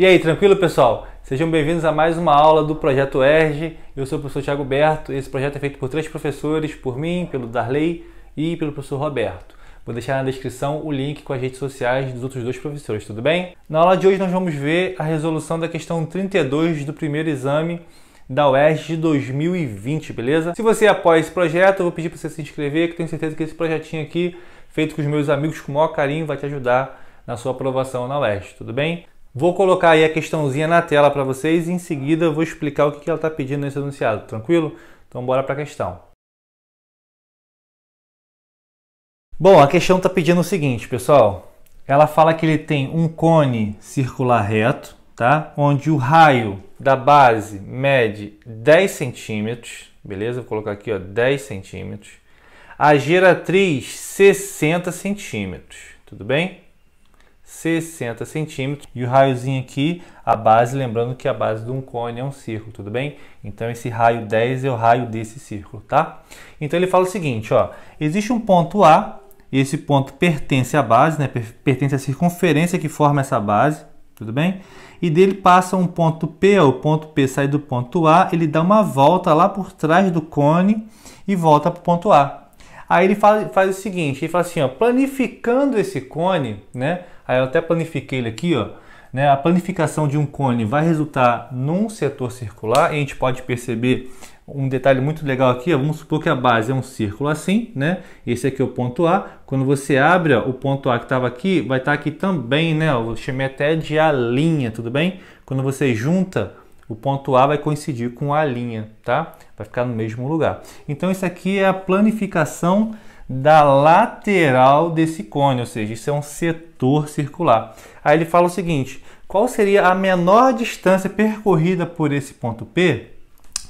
E aí, tranquilo pessoal? Sejam bem-vindos a mais uma aula do Projeto ERG. Eu sou o professor Tiago Berto. Esse projeto é feito por três professores, por mim, pelo Darley e pelo professor Roberto. Vou deixar na descrição o link com as redes sociais dos outros dois professores, tudo bem? Na aula de hoje nós vamos ver a resolução da questão 32 do primeiro exame da UERJ de 2020, beleza? Se você apoia esse projeto, eu vou pedir para você se inscrever, que tenho certeza que esse projetinho aqui, feito com os meus amigos com o maior carinho, vai te ajudar na sua aprovação na UERJ, tudo bem? Vou colocar aí a questãozinha na tela para vocês e em seguida vou explicar o que ela está pedindo nesse enunciado, tranquilo? Então bora para a questão. Bom, a questão está pedindo o seguinte, pessoal. Ela fala que ele tem um cone circular reto, tá? Onde o raio da base mede 10 centímetros, beleza? Vou colocar aqui, ó, 10 centímetros. A geratriz 60 centímetros, tudo bem? 60 centímetros. E o raiozinho aqui, a base, lembrando que a base de um cone é um círculo, tudo bem? Então esse raio 10 é o raio desse círculo, tá? Então ele fala o seguinte, ó, existe um ponto A, esse ponto pertence à base, né? Pertence à circunferência que forma essa base, tudo bem? E dele passa um ponto P, o ponto P sai do ponto A, ele dá uma volta lá por trás do cone e volta para o ponto A. Aí ele faz, faz o seguinte, ele fala assim, ó, planificando esse cone, né? Aí eu até planifiquei ele aqui, ó. Né, a planificação de um cone vai resultar num setor circular e a gente pode perceber um detalhe muito legal aqui, ó, vamos supor que a base é um círculo assim, né? Esse aqui é o ponto A. Quando você abre ó, o ponto A que estava aqui, vai estar tá aqui também, né? Eu chamei até de a linha, tudo bem? Quando você junta o ponto A vai coincidir com a linha, tá? Vai ficar no mesmo lugar. Então isso aqui é a planificação da lateral desse cone, ou seja, isso é um setor circular. Aí ele fala o seguinte: qual seria a menor distância percorrida por esse ponto P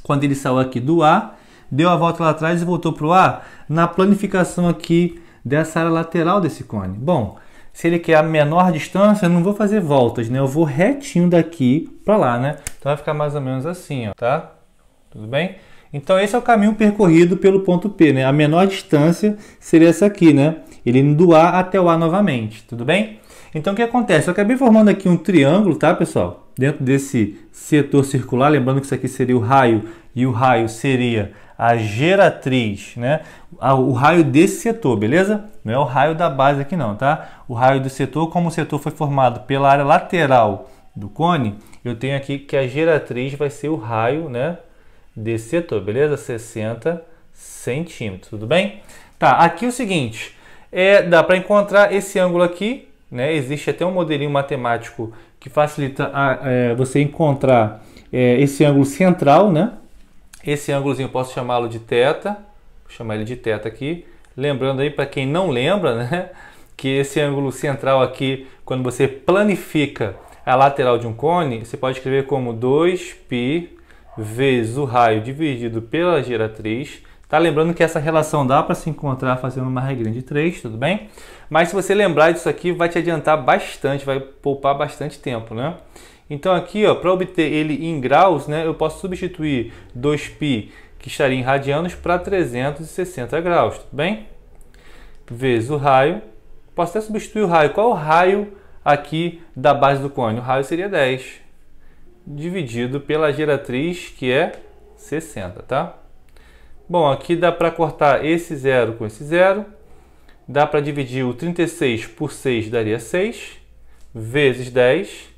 quando ele saiu aqui do A, deu a volta lá atrás e voltou para o A na planificação aqui dessa área lateral desse cone? Bom, se ele quer a menor distância, eu não vou fazer voltas, né? Eu vou retinho daqui para lá, né? Então vai ficar mais ou menos assim, ó, tá? Tudo bem? Então esse é o caminho percorrido pelo ponto P, né? A menor distância seria essa aqui, né? Ele indo do A até o A novamente, tudo bem? Então o que acontece? Eu acabei formando aqui um triângulo, tá, pessoal? Dentro desse setor circular, lembrando que isso aqui seria o raio e o raio seria a geratriz, né? O raio desse setor, beleza? Não é o raio da base aqui não, tá? O raio do setor, como o setor foi formado pela área lateral do cone, eu tenho aqui que a geratriz vai ser o raio, né? Desse setor, beleza? 60 centímetros, tudo bem? Tá, aqui é o seguinte, é, dá para encontrar esse ângulo aqui, né? Existe até um modelinho matemático que facilita a, é, você encontrar é, esse ângulo central, né? Esse ângulozinho eu posso chamá-lo de θ, vou chamar ele de θ aqui. Lembrando aí para quem não lembra, né, que esse ângulo central aqui, quando você planifica a lateral de um cone, você pode escrever como 2π vezes o raio dividido pela geratriz. Tá lembrando que essa relação dá para se encontrar fazendo uma regrinha de 3, tudo bem? Mas se você lembrar disso aqui, vai te adiantar bastante, vai poupar bastante tempo, né? Então aqui, ó, para obter ele em graus, né, eu posso substituir 2π, que estaria em radianos, para 360 graus, tudo bem? Vezes o raio. Posso até substituir o raio. Qual é o raio aqui da base do cone? O raio seria 10, dividido pela geratriz, que é 60, tá? Bom, aqui dá para cortar esse zero com esse zero. Dá para dividir o 36 por 6, daria 6, vezes 10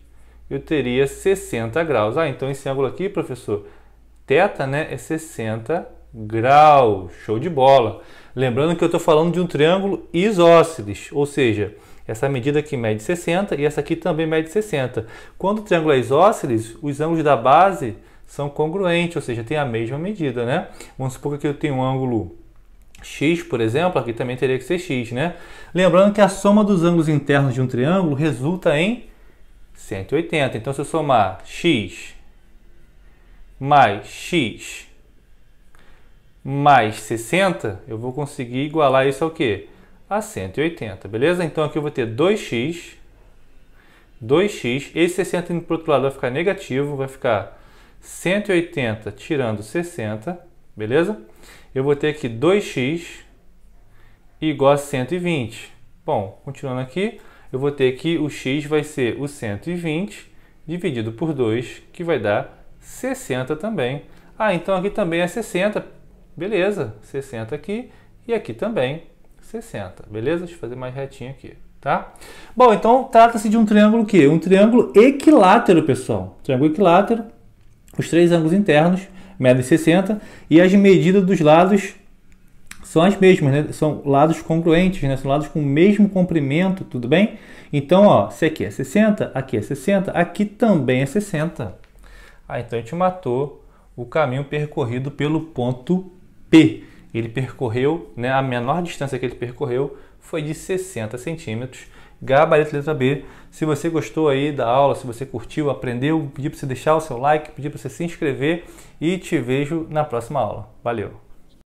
eu teria 60 graus. Ah, então esse ângulo aqui, professor, teta, né, é 60 graus. Show de bola. Lembrando que eu estou falando de um triângulo isósceles, ou seja, essa medida aqui mede 60 e essa aqui também mede 60. Quando o triângulo é isósceles, os ângulos da base são congruentes, ou seja, tem a mesma medida, né? Vamos supor que eu tenho um ângulo x, por exemplo, aqui também teria que ser x, né? Lembrando que a soma dos ângulos internos de um triângulo resulta em 180. Então, se eu somar x mais x mais 60, eu vou conseguir igualar isso ao quê? A 180, beleza? Então, aqui eu vou ter 2x, 2x, esse 60 indo para o outro lado vai ficar negativo, vai ficar 180 tirando 60, beleza? Eu vou ter aqui 2x igual a 120. Bom, continuando aqui, eu vou ter que o x vai ser o 120 dividido por 2, que vai dar 60 também. Ah, então aqui também é 60. Beleza, 60 aqui e aqui também 60. Beleza? Deixa eu fazer mais retinho aqui, tá? Bom, então trata-se de um triângulo que um triângulo equilátero, pessoal. Triângulo equilátero. Os três ângulos internos medem 60 e as medidas dos lados são as mesmas, né? São lados congruentes, né? São lados com o mesmo comprimento, tudo bem? Então, ó, se aqui é 60, aqui é 60, aqui também é 60. Ah, então a gente matou o caminho percorrido pelo ponto P. Ele percorreu, né? A menor distância que ele percorreu foi de 60 centímetros. Gabarito letra B. Se você gostou aí da aula, se você curtiu, aprendeu, pedi para você deixar o seu like, pedi para você se inscrever e te vejo na próxima aula. Valeu!